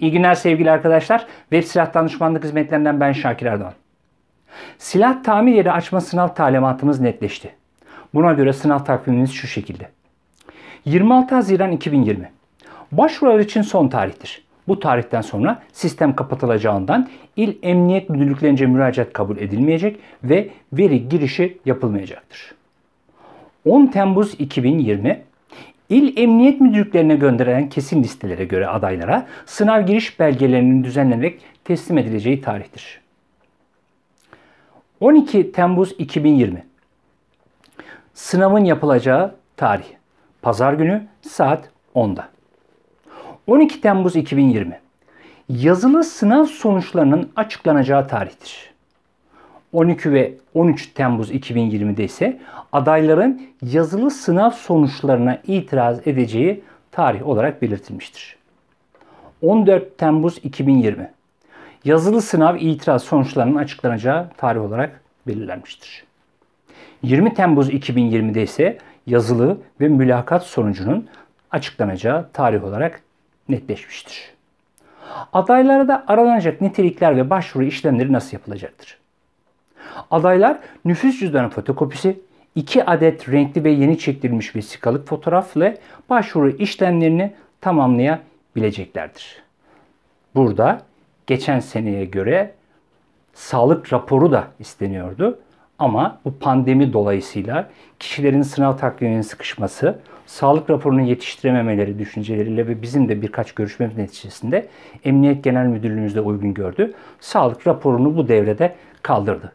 İyi günler sevgili arkadaşlar. Web Silah Danışmanlık Hizmetlerinden ben Şakir Erdoğan. Silah tamir yeri açma sınav talimatımız netleşti. Buna göre sınav takvimimiz şu şekilde. 26 Haziran 2020 Başvurular için son tarihtir. Bu tarihten sonra sistem kapatılacağından il emniyet müdürlüklerince müracaat kabul edilmeyecek ve veri girişi yapılmayacaktır. 10 Temmuz 2020 İl emniyet müdürlüklerine gönderilen kesin listelere göre adaylara sınav giriş belgelerinin düzenlenerek teslim edileceği tarihtir. 12 Temmuz 2020 Sınavın yapılacağı tarih. Pazar günü saat 10'da. 12 Temmuz 2020 Yazılı sınav sonuçlarının açıklanacağı tarihtir. 12 ve 13 Temmuz 2020'de ise adayların yazılı sınav sonuçlarına itiraz edeceği tarih olarak belirtilmiştir. 14 Temmuz 2020 yazılı sınav itiraz sonuçlarının açıklanacağı tarih olarak belirlenmiştir. 20 Temmuz 2020'de ise yazılı ve mülakat sonucunun açıklanacağı tarih olarak netleşmiştir. Adaylara da aranacak nitelikler ve başvuru işlemleri nasıl yapılacaktır? Adaylar nüfus cüzdanı fotokopisi, 2 adet renkli ve yeni çektirilmiş vesikalık fotoğraf ile başvuru işlemlerini tamamlayabileceklerdir. Burada geçen seneye göre sağlık raporu da isteniyordu. Ama bu pandemi dolayısıyla kişilerin sınav takviminin sıkışması, sağlık raporunu yetiştirememeleri düşünceleriyle ve bizim de birkaç görüşmemiz neticesinde Emniyet Genel Müdürlüğümüzde uygun gördü. Sağlık raporunu bu devrede kaldırdı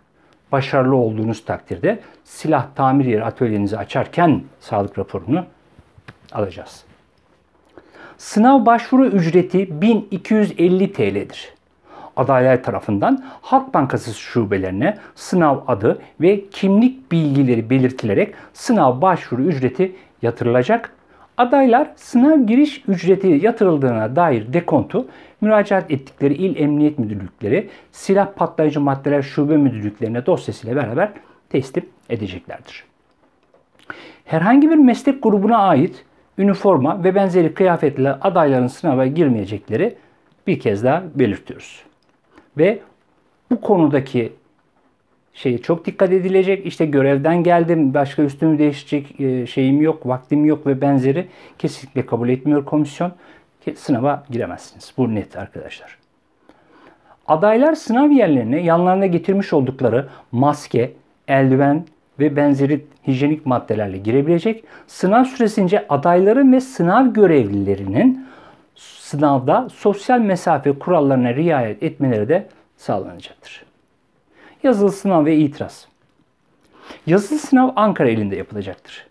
başarılı olduğunuz takdirde silah tamir yeri atölyenizi açarken sağlık raporunu alacağız. Sınav başvuru ücreti 1250 TL'dir. Adaylar tarafından Halk Bankası şubelerine sınav adı ve kimlik bilgileri belirtilerek sınav başvuru ücreti yatırılacak Adaylar sınav giriş ücreti yatırıldığına dair dekontu müracaat ettikleri il emniyet müdürlükleri, silah patlayıcı maddeler şube müdürlüklerine dosyasıyla beraber teslim edeceklerdir. Herhangi bir meslek grubuna ait üniforma ve benzeri kıyafetle adayların sınava girmeyecekleri bir kez daha belirtiyoruz. Ve bu konudaki şeye çok dikkat edilecek. İşte görevden geldim, başka üstümü değişecek e, şeyim yok, vaktim yok ve benzeri kesinlikle kabul etmiyor komisyon. Sınava giremezsiniz. Bu net arkadaşlar. Adaylar sınav yerlerine yanlarına getirmiş oldukları maske, eldiven ve benzeri hijyenik maddelerle girebilecek. Sınav süresince adayların ve sınav görevlilerinin sınavda sosyal mesafe kurallarına riayet etmeleri de sağlanacaktır yazılı sınav ve itiraz. Yazılı sınav Ankara elinde yapılacaktır.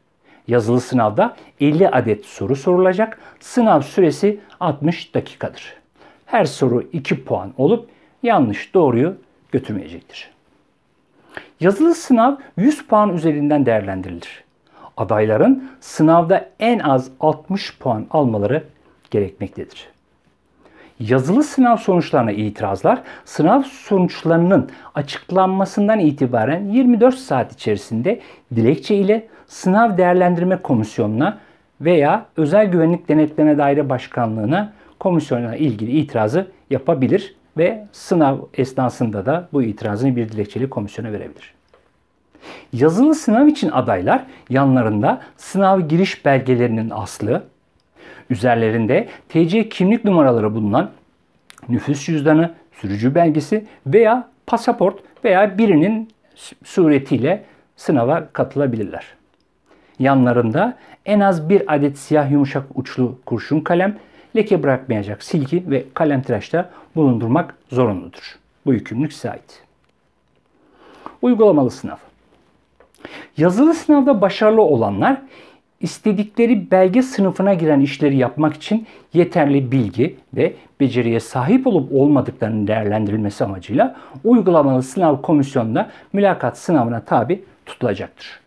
Yazılı sınavda 50 adet soru sorulacak. Sınav süresi 60 dakikadır. Her soru 2 puan olup yanlış doğruyu götürmeyecektir. Yazılı sınav 100 puan üzerinden değerlendirilir. Adayların sınavda en az 60 puan almaları gerekmektedir. Yazılı sınav sonuçlarına itirazlar sınav sonuçlarının açıklanmasından itibaren 24 saat içerisinde dilekçe ile sınav değerlendirme komisyonuna veya özel güvenlik denetleme daire başkanlığına komisyonla ilgili itirazı yapabilir ve sınav esnasında da bu itirazını bir dilekçeli komisyona verebilir. Yazılı sınav için adaylar yanlarında sınav giriş belgelerinin aslı, Üzerlerinde TC kimlik numaraları bulunan nüfus cüzdanı, sürücü belgesi veya pasaport veya birinin suretiyle sınava katılabilirler. Yanlarında en az bir adet siyah yumuşak uçlu kurşun kalem, leke bırakmayacak silgi ve kalem tıraşta bulundurmak zorunludur. Bu yükümlülük size ait. Uygulamalı sınav. Yazılı sınavda başarılı olanlar istedikleri belge sınıfına giren işleri yapmak için yeterli bilgi ve beceriye sahip olup olmadıklarının değerlendirilmesi amacıyla uygulamalı sınav komisyonunda mülakat sınavına tabi tutulacaktır.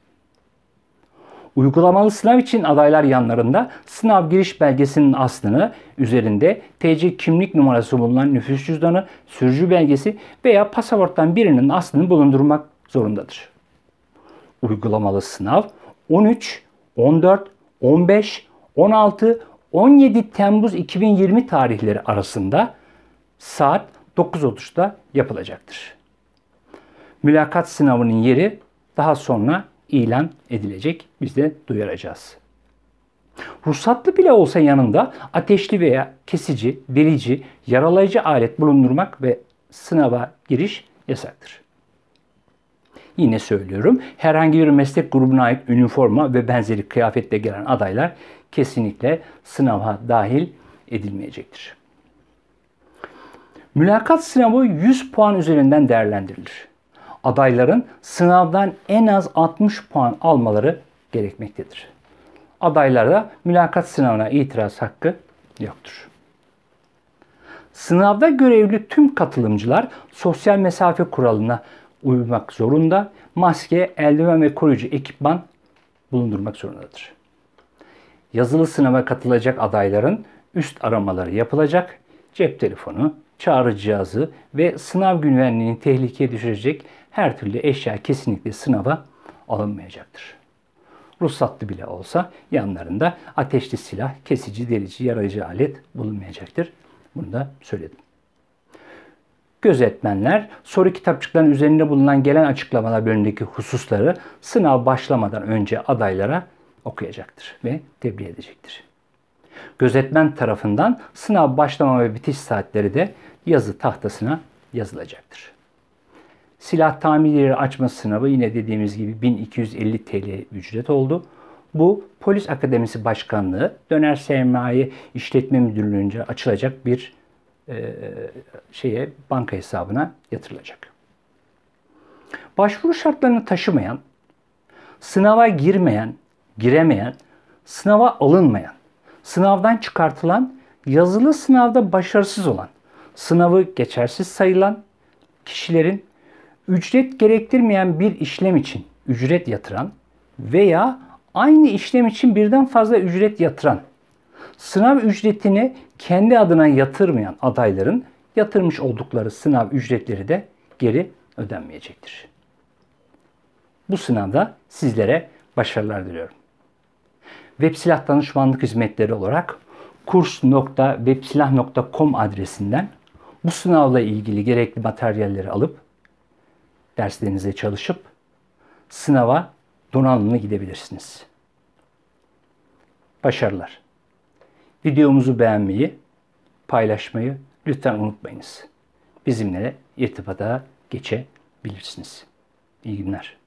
Uygulamalı sınav için adaylar yanlarında sınav giriş belgesinin aslını, üzerinde TC kimlik numarası bulunan nüfus cüzdanı, sürücü belgesi veya pasaporttan birinin aslını bulundurmak zorundadır. Uygulamalı sınav 13 14, 15, 16, 17 Temmuz 2020 tarihleri arasında saat 9.30'da yapılacaktır. Mülakat sınavının yeri daha sonra ilan edilecek. Biz de duyuracağız. Ruhsatlı bile olsa yanında ateşli veya kesici, delici, yaralayıcı alet bulundurmak ve sınava giriş yasaktır. Yine söylüyorum. Herhangi bir meslek grubuna ait üniforma ve benzeri kıyafetle gelen adaylar kesinlikle sınava dahil edilmeyecektir. Mülakat sınavı 100 puan üzerinden değerlendirilir. Adayların sınavdan en az 60 puan almaları gerekmektedir. Adaylarda mülakat sınavına itiraz hakkı yoktur. Sınavda görevli tüm katılımcılar sosyal mesafe kuralına uymak zorunda. Maske, eldiven ve koruyucu ekipman bulundurmak zorundadır. Yazılı sınava katılacak adayların üst aramaları yapılacak. Cep telefonu, çağrı cihazı ve sınav güvenliğini tehlikeye düşürecek her türlü eşya kesinlikle sınava alınmayacaktır. Ruhsatlı bile olsa yanlarında ateşli silah, kesici, delici, yarayıcı alet bulunmayacaktır. Bunu da söyledim. Gözetmenler soru kitapçıklarının üzerinde bulunan gelen açıklamalar bölümündeki hususları sınav başlamadan önce adaylara okuyacaktır ve tebliğ edecektir. Gözetmen tarafından sınav başlama ve bitiş saatleri de yazı tahtasına yazılacaktır. Silah tamirleri açma sınavı yine dediğimiz gibi 1250 TL ücret oldu. Bu Polis Akademisi Başkanlığı Döner Sermaye işletme Müdürlüğü'nce açılacak bir e, şeye banka hesabına yatırılacak. Başvuru şartlarını taşımayan, sınava girmeyen, giremeyen, sınava alınmayan, sınavdan çıkartılan, yazılı sınavda başarısız olan, sınavı geçersiz sayılan kişilerin ücret gerektirmeyen bir işlem için ücret yatıran veya aynı işlem için birden fazla ücret yatıran Sınav ücretini kendi adına yatırmayan adayların yatırmış oldukları sınav ücretleri de geri ödenmeyecektir. Bu sınavda sizlere başarılar diliyorum. Websilah Danışmanlık Hizmetleri olarak kurs.websilah.com adresinden bu sınavla ilgili gerekli materyalleri alıp derslerinize çalışıp sınava donanımlı gidebilirsiniz. Başarılar. Videomuzu beğenmeyi, paylaşmayı lütfen unutmayınız. Bizimle irtibata geçebilirsiniz. İyi günler.